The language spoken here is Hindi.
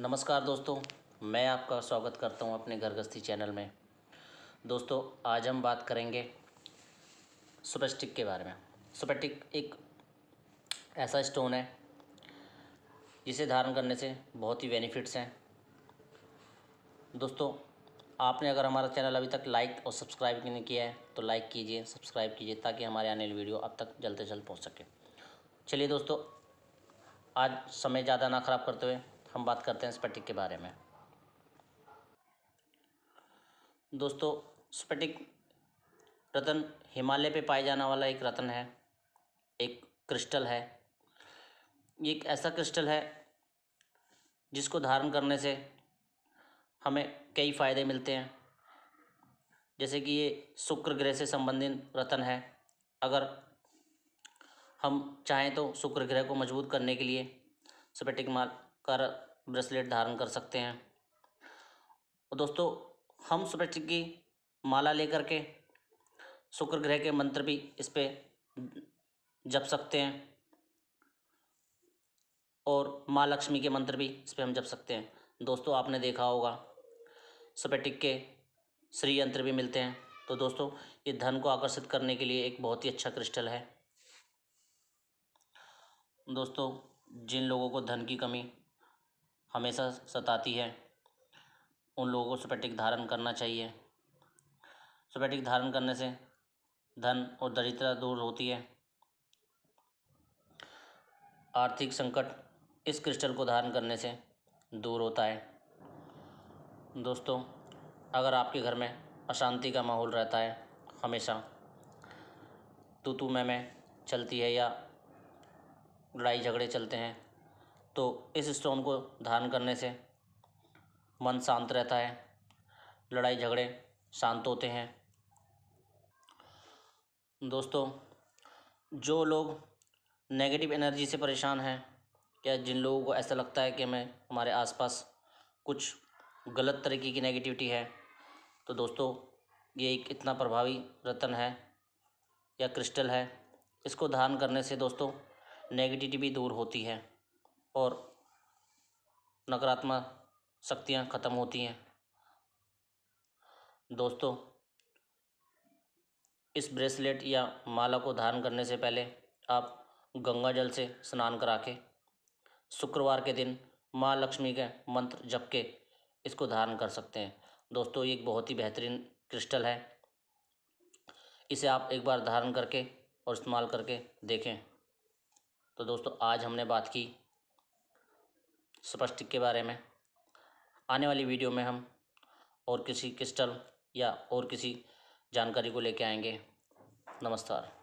नमस्कार दोस्तों मैं आपका स्वागत करता हूं अपने घर गृहस्थी चैनल में दोस्तों आज हम बात करेंगे सुपेस्टिक के बारे में सुपेस्टिक एक ऐसा स्टोन है जिसे धारण करने से बहुत ही बेनिफिट्स हैं दोस्तों आपने अगर हमारा चैनल अभी तक लाइक और सब्सक्राइब नहीं किया है तो लाइक कीजिए सब्सक्राइब कीजिए ताकि हमारे आने वाली वीडियो अब तक जल्द से जल्द पहुँच सके चलिए दोस्तों आज समय ज़्यादा ना ख़राब करते हुए हम बात करते हैं स्पटिक के बारे में दोस्तों स्पटिक रतन हिमालय पे पाया जाने वाला एक रतन है एक क्रिस्टल है ये एक ऐसा क्रिस्टल है जिसको धारण करने से हमें कई फ़ायदे मिलते हैं जैसे कि ये शुक्र ग्रह से संबंधित रतन है अगर हम चाहें तो शुक्र ग्रह को मजबूत करने के लिए स्पेटिक मार्क का ब्रेसलेट धारण कर सकते हैं और दोस्तों हम सूर्य की माला लेकर के शुक्र ग्रह के मंत्र भी इस पर जप सकते हैं और माँ लक्ष्मी के मंत्र भी इस पर हम जप सकते हैं दोस्तों आपने देखा होगा सपेटिक के श्री यंत्र भी मिलते हैं तो दोस्तों ये धन को आकर्षित करने के लिए एक बहुत ही अच्छा क्रिस्टल है दोस्तों जिन लोगों को धन की कमी हमेशा सताती है उन लोगों को सुपैटिक धारण करना चाहिए सुपैटिक धारण करने से धन और दरिद्रता दूर होती है आर्थिक संकट इस क्रिस्टल को धारण करने से दूर होता है दोस्तों अगर आपके घर में अशांति का माहौल रहता है हमेशा तो तू मैं मैं चलती है या लड़ाई झगड़े चलते हैं तो इस स्टोन को धारण करने से मन शांत रहता है लड़ाई झगड़े शांत होते हैं दोस्तों जो लोग नेगेटिव एनर्जी से परेशान हैं या जिन लोगों को ऐसा लगता है कि हमें हमारे आसपास कुछ गलत तरीके की नेगेटिविटी है तो दोस्तों ये एक इतना प्रभावी रतन है या क्रिस्टल है इसको धारण करने से दोस्तों नेगेटिविटी भी दूर होती है और नकारात्मक शक्तियाँ ख़त्म होती हैं दोस्तों इस ब्रेसलेट या माला को धारण करने से पहले आप गंगा जल से स्नान करा के शुक्रवार के दिन माँ लक्ष्मी के मंत्र जप के इसको धारण कर सकते हैं दोस्तों ये एक बहुत ही बेहतरीन क्रिस्टल है इसे आप एक बार धारण करके और इस्तेमाल करके देखें तो दोस्तों आज हमने बात की स्पष्टिक के बारे में आने वाली वीडियो में हम और किसी क्रिस्टल या और किसी जानकारी को लेके आएंगे नमस्कार